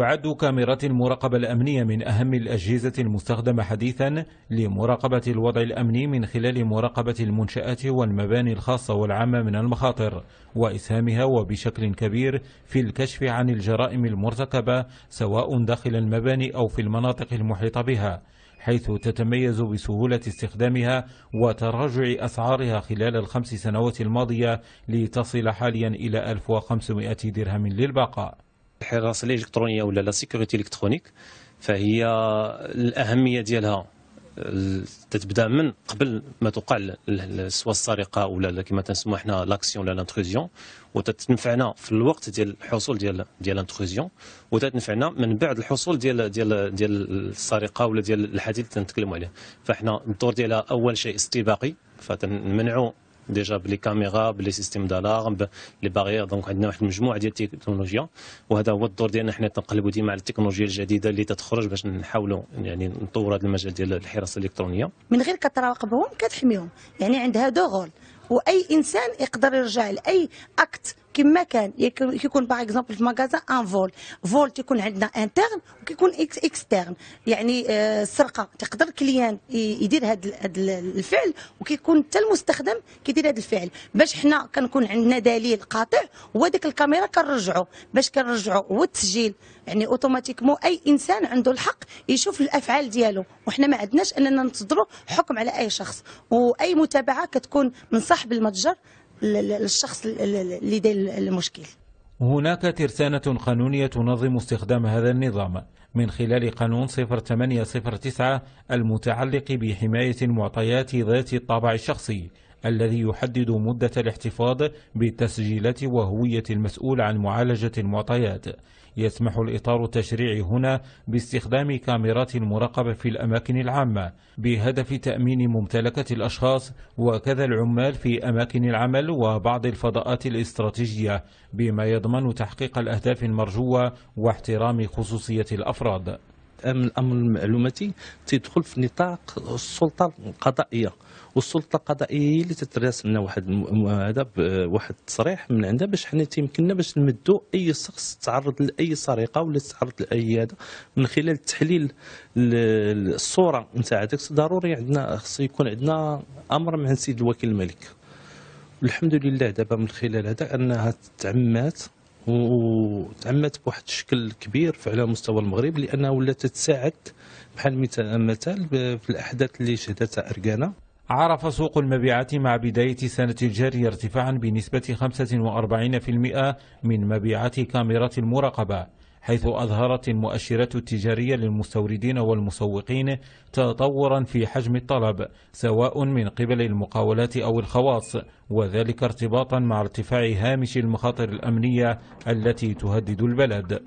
تعد كاميرات المراقبة الأمنية من أهم الأجهزة المستخدمة حديثا لمراقبة الوضع الأمني من خلال مراقبة المنشآت والمباني الخاصة والعامة من المخاطر وإسهامها وبشكل كبير في الكشف عن الجرائم المرتكبة سواء داخل المباني أو في المناطق المحيطة بها حيث تتميز بسهولة استخدامها وتراجع أسعارها خلال الخمس سنوات الماضية لتصل حاليا إلى 1500 درهم للباقة الحراسه الالكترونيه ولا لا سيكوريتي الكترونيك فهي الاهميه ديالها آه، تتبدا من قبل ما توقع سوا السرقه ولا كما تنسموا حنا لاكسيون ولا لانتروزيون وتتنفعنا في الوقت ديال الحصول ديال ديال لانتروزيون وتتنفعنا من بعد الحصول ديال ديال ديال السرقه ولا ديال الحديث اللي تنتكلموا عليه فاحنا الدور ديالها اول شيء استباقي فتمنعوا ديجا بلي كاميرا بلي سيستيم دالارم لي باريير دونك عندنا واحد المجموعه ديال التكنولوجيا وهذا هو الدور ديالنا حنا تنقلبوا ديما على التكنولوجيا الجديده اللي تتخرج باش نحاولوا يعني نطوروا هذا المجال ديال الحراسه الالكترونيه من غير كتراقبهم كتحميهم يعني عندها دو غول واي انسان يقدر يرجع لاي اكت كما كان يكون باغ اكزومبل في مكازا ان فول فول تيكون عندنا انترن وكيكون اكس اكسترن يعني السرقه آه، تقدر كليان يدير هذا الفعل وكيكون حتى المستخدم كيدير هذا الفعل باش حنا كنكون عندنا دليل قاطع هو ديك الكاميرا كنرجعوا باش كنرجعوا هو التسجيل يعني اوتوماتيكمون اي انسان عنده الحق يشوف الافعال ديالو وحنا ما عندناش اننا نصدروا حكم على اي شخص واي متابعه كتكون من صاحب المتجر للشخص اللي داير المشكل هناك ترسانة قانونية تنظم استخدام هذا النظام من خلال قانون 0809 المتعلق بحماية المعطيات ذات الطابع الشخصي الذي يحدد مدة الاحتفاظ بالتسجيلات وهوية المسؤول عن معالجة المعطيات يسمح الإطار التشريعي هنا باستخدام كاميرات المراقبة في الأماكن العامة بهدف تأمين ممتلكة الأشخاص وكذا العمال في أماكن العمل وبعض الفضاءات الاستراتيجية بما يضمن تحقيق الأهداف المرجوة واحترام خصوصية الأفراد الامن المعلوماتي تيدخل في نطاق السلطه القضائيه والسلطه القضائيه هي اللي تتراسل لنا واحد هذا بواحد التصريح من عندها باش حنا تيمكننا باش نمدوا اي شخص تعرض لاي سرقه ولا تعرض لاي هذا من خلال تحليل الصوره نتاع هذاك ضروري عندنا خص يكون عندنا امر من السيد الوكيل الملك والحمد لله دابا من خلال هذا انها تعمات وتعمت بواحد الشكل كبير على مستوى المغرب لانها ولات تساعد بحال مثال في الاحداث اللي شهدتها اركانه عرف سوق المبيعات مع بداية السنة الجارية ارتفاعا بنسبة 45% من مبيعات كاميرات المراقبة حيث أظهرت المؤشرات التجارية للمستوردين والمسوقين تطورا في حجم الطلب سواء من قبل المقاولات أو الخواص وذلك ارتباطا مع ارتفاع هامش المخاطر الأمنية التي تهدد البلد